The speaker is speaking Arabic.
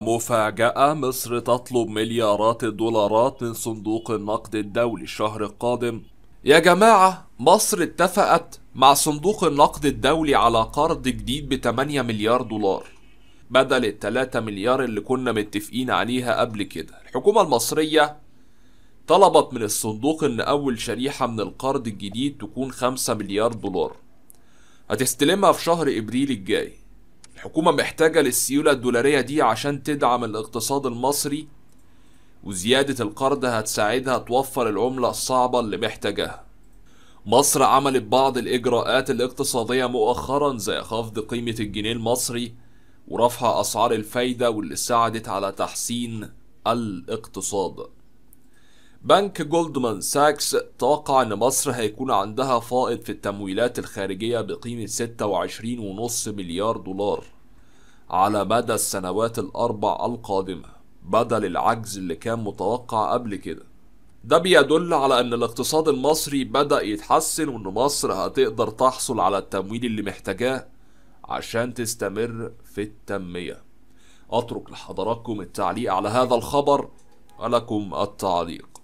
مفاجأة مصر تطلب مليارات الدولارات من صندوق النقد الدولي الشهر القادم يا جماعة مصر اتفقت مع صندوق النقد الدولي على قرض جديد ب 8 مليار دولار بدل ال 3 مليار اللي كنا متفقين عليها قبل كده الحكومة المصرية طلبت من الصندوق ان اول شريحة من القرض الجديد تكون 5 مليار دولار هتستلمها في شهر ابريل الجاي الحكومة محتاجة للسيولة الدولارية دي عشان تدعم الاقتصاد المصري وزيادة القرض هتساعدها توفر العملة الصعبة اللي محتاجاها مصر عملت بعض الإجراءات الاقتصادية مؤخرا زي خفض قيمة الجنيه المصري ورفع أسعار الفايدة واللي ساعدت على تحسين الاقتصاد بنك جولدمان ساكس توقع أن مصر هيكون عندها فائض في التمويلات الخارجية بقيمة 26.5 مليار دولار على مدى السنوات الأربع القادمة بدل العجز اللي كان متوقع قبل كده ده بيدل على ان الاقتصاد المصري بدأ يتحسن وان مصر هتقدر تحصل على التمويل اللي محتاجاه عشان تستمر في التنمية أترك لحضراتكم التعليق على هذا الخبر ولكم التعليق